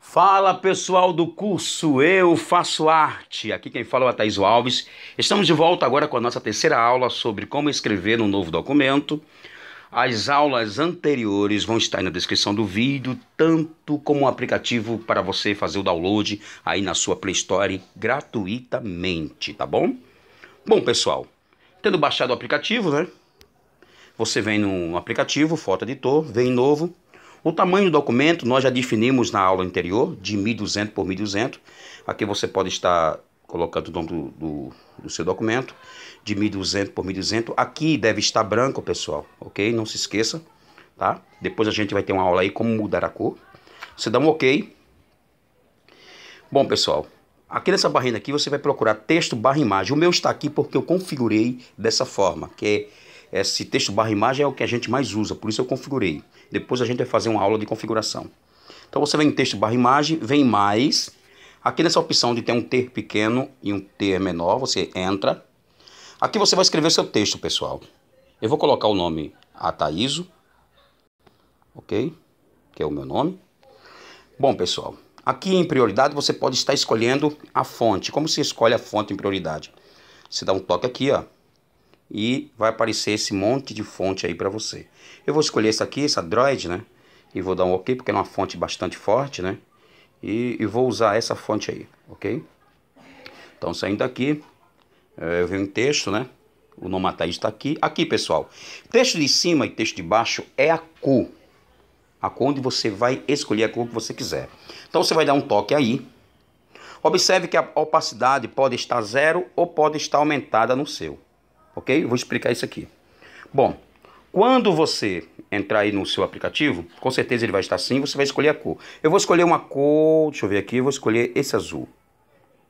Fala pessoal do curso Eu Faço Arte. Aqui quem fala é a Thaís Alves. Estamos de volta agora com a nossa terceira aula sobre como escrever um novo documento. As aulas anteriores vão estar aí na descrição do vídeo, tanto como um aplicativo para você fazer o download aí na sua Play Store gratuitamente, tá bom? Bom, pessoal, tendo baixado o aplicativo, né? Você vem no aplicativo, foto editor, vem novo, o tamanho do documento nós já definimos na aula anterior, de 1.200 por 1.200. Aqui você pode estar colocando o nome do, do, do seu documento, de 1.200 por 1.200. Aqui deve estar branco, pessoal, ok? Não se esqueça, tá? Depois a gente vai ter uma aula aí como mudar a cor. Você dá um ok. Bom, pessoal, Aqui nessa barrinha aqui você vai procurar texto barra imagem. O meu está aqui porque eu configurei dessa forma, que é esse texto barra imagem é o que a gente mais usa, por isso eu configurei. Depois a gente vai fazer uma aula de configuração. Então você vem em texto barra imagem, vem mais. Aqui nessa opção de ter um T pequeno e um T menor, você entra. Aqui você vai escrever seu texto, pessoal. Eu vou colocar o nome Ataíso, ok? Que é o meu nome. Bom, pessoal, aqui em prioridade você pode estar escolhendo a fonte. Como se escolhe a fonte em prioridade? Você dá um toque aqui, ó e vai aparecer esse monte de fonte aí para você. Eu vou escolher essa aqui, essa Droid, né? E vou dar um OK, porque é uma fonte bastante forte, né? E, e vou usar essa fonte aí, ok? Então, saindo daqui, eh, eu venho em texto, né? O Nomataí está aqui. Aqui, pessoal, texto de cima e texto de baixo é a cor. A cor onde você vai escolher a cor que você quiser. Então, você vai dar um toque aí. Observe que a opacidade pode estar zero ou pode estar aumentada no seu ok? Eu vou explicar isso aqui. Bom, quando você entrar aí no seu aplicativo, com certeza ele vai estar assim, você vai escolher a cor. Eu vou escolher uma cor, deixa eu ver aqui, eu vou escolher esse azul,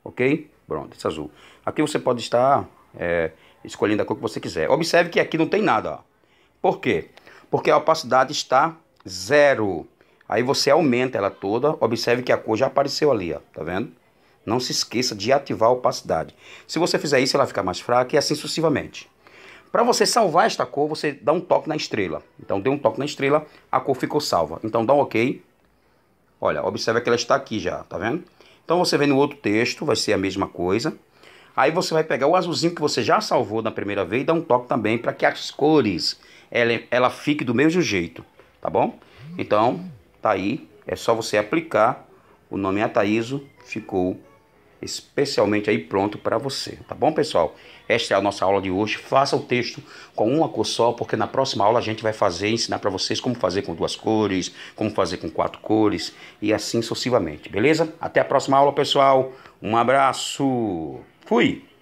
ok? Pronto, esse azul. Aqui você pode estar é, escolhendo a cor que você quiser. Observe que aqui não tem nada, ó. Por quê? Porque a opacidade está zero. Aí você aumenta ela toda, observe que a cor já apareceu ali, ó, tá vendo? Não se esqueça de ativar a opacidade. Se você fizer isso, ela fica mais fraca e assim sucessivamente. Para você salvar esta cor, você dá um toque na estrela. Então, deu um toque na estrela, a cor ficou salva. Então, dá um OK. Olha, observa que ela está aqui já, tá vendo? Então, você vem no outro texto, vai ser a mesma coisa. Aí, você vai pegar o azulzinho que você já salvou na primeira vez e dá um toque também para que as cores, ela, ela fique do mesmo jeito, tá bom? Então, tá aí. É só você aplicar. O nome Ataíso ficou especialmente aí pronto para você, tá bom, pessoal? Esta é a nossa aula de hoje. Faça o texto com uma cor só, porque na próxima aula a gente vai fazer, ensinar para vocês como fazer com duas cores, como fazer com quatro cores e assim sucessivamente, beleza? Até a próxima aula, pessoal. Um abraço. Fui.